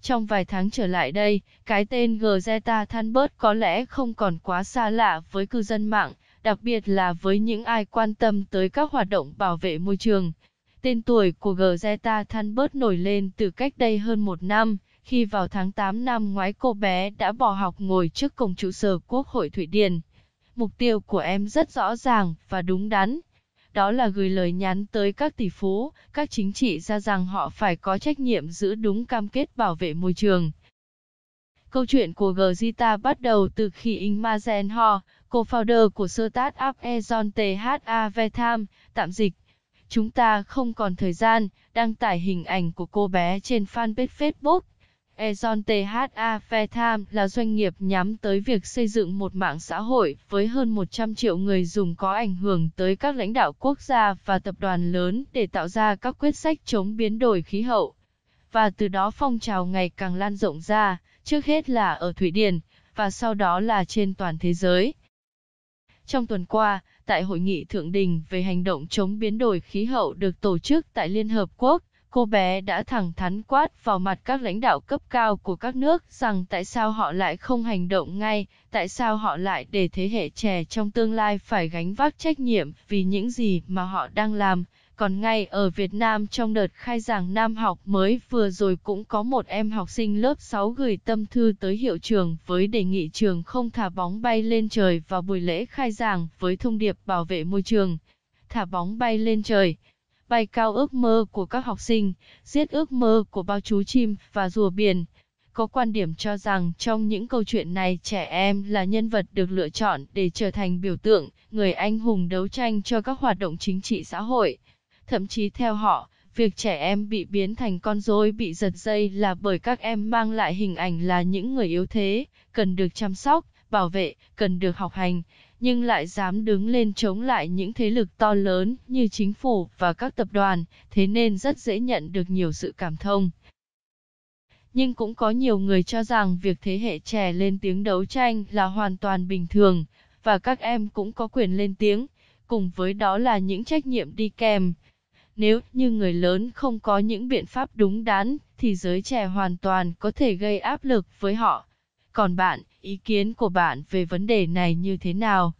Trong vài tháng trở lại đây, cái tên Greta Thunberg có lẽ không còn quá xa lạ với cư dân mạng, đặc biệt là với những ai quan tâm tới các hoạt động bảo vệ môi trường. Tên tuổi của Greta Thunberg nổi lên từ cách đây hơn một năm, khi vào tháng 8 năm ngoái cô bé đã bỏ học ngồi trước cổng trụ sở Quốc hội Thụy Điển. Mục tiêu của em rất rõ ràng và đúng đắn, đó là gửi lời nhắn tới các tỷ phú, các chính trị gia rằng họ phải có trách nhiệm giữ đúng cam kết bảo vệ môi trường. Câu chuyện của Gita bắt đầu từ khi Ingmar Zenho, co-founder của startup Ezon THA Vetham, tạm dịch, chúng ta không còn thời gian, đăng tải hình ảnh của cô bé trên fanpage Facebook Ezon THA Fairtime là doanh nghiệp nhắm tới việc xây dựng một mạng xã hội với hơn 100 triệu người dùng có ảnh hưởng tới các lãnh đạo quốc gia và tập đoàn lớn để tạo ra các quyết sách chống biến đổi khí hậu. Và từ đó phong trào ngày càng lan rộng ra, trước hết là ở Thụy Điển và sau đó là trên toàn thế giới. Trong tuần qua, tại hội nghị thượng đỉnh về hành động chống biến đổi khí hậu được tổ chức tại Liên Hợp Quốc, cô bé đã thẳng thắn quát vào mặt các lãnh đạo cấp cao của các nước rằng tại sao họ lại không hành động ngay, tại sao họ lại để thế hệ trẻ trong tương lai phải gánh vác trách nhiệm vì những gì mà họ đang làm. Còn ngay ở Việt Nam trong đợt khai giảng năm học mới vừa rồi cũng có một em học sinh lớp 6 gửi tâm thư tới hiệu trường với đề nghị trường không thả bóng bay lên trời vào buổi lễ khai giảng với thông điệp bảo vệ môi trường. Thả bóng bay lên trời bay cao ước mơ của các học sinh, giết ước mơ của bao chú chim và rùa biển. Có quan điểm cho rằng trong những câu chuyện này trẻ em là nhân vật được lựa chọn để trở thành biểu tượng, người anh hùng đấu tranh cho các hoạt động chính trị xã hội. Thậm chí theo họ, việc trẻ em bị biến thành con rối bị giật dây là bởi các em mang lại hình ảnh là những người yếu thế, cần được chăm sóc, bảo vệ, cần được học hành, nhưng lại dám đứng lên chống lại những thế lực to lớn như chính phủ và các tập đoàn, thế nên rất dễ nhận được nhiều sự cảm thông. Nhưng cũng có nhiều người cho rằng việc thế hệ trẻ lên tiếng đấu tranh là hoàn toàn bình thường, và các em cũng có quyền lên tiếng, cùng với đó là những trách nhiệm đi kèm. Nếu như người lớn không có những biện pháp đúng đắn, thì giới trẻ hoàn toàn có thể gây áp lực với họ. Còn bạn, ý kiến của bạn về vấn đề này như thế nào?